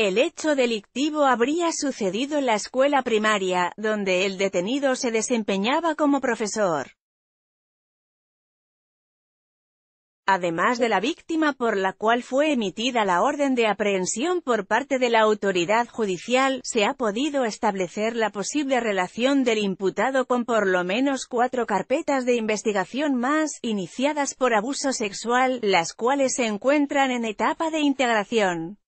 El hecho delictivo habría sucedido en la escuela primaria, donde el detenido se desempeñaba como profesor. Además de la víctima por la cual fue emitida la orden de aprehensión por parte de la autoridad judicial, se ha podido establecer la posible relación del imputado con por lo menos cuatro carpetas de investigación más, iniciadas por abuso sexual, las cuales se encuentran en etapa de integración.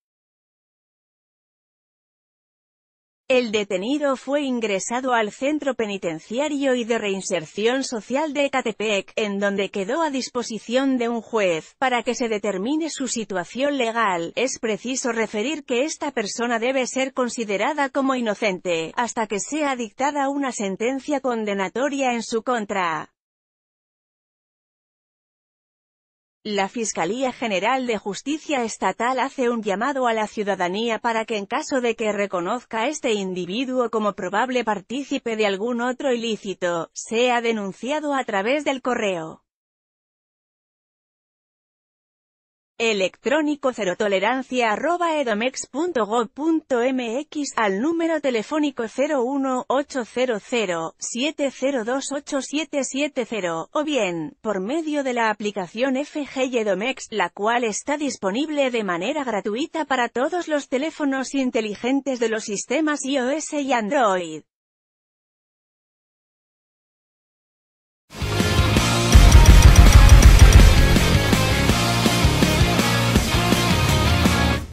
El detenido fue ingresado al Centro Penitenciario y de Reinserción Social de Ecatepec, en donde quedó a disposición de un juez, para que se determine su situación legal. Es preciso referir que esta persona debe ser considerada como inocente, hasta que sea dictada una sentencia condenatoria en su contra. La Fiscalía General de Justicia Estatal hace un llamado a la ciudadanía para que en caso de que reconozca a este individuo como probable partícipe de algún otro ilícito, sea denunciado a través del correo. electrónico cero tolerancia arroba edomex.gov.mx al número telefónico 01800-7028770 o bien, por medio de la aplicación FG Edomex, la cual está disponible de manera gratuita para todos los teléfonos inteligentes de los sistemas iOS y Android.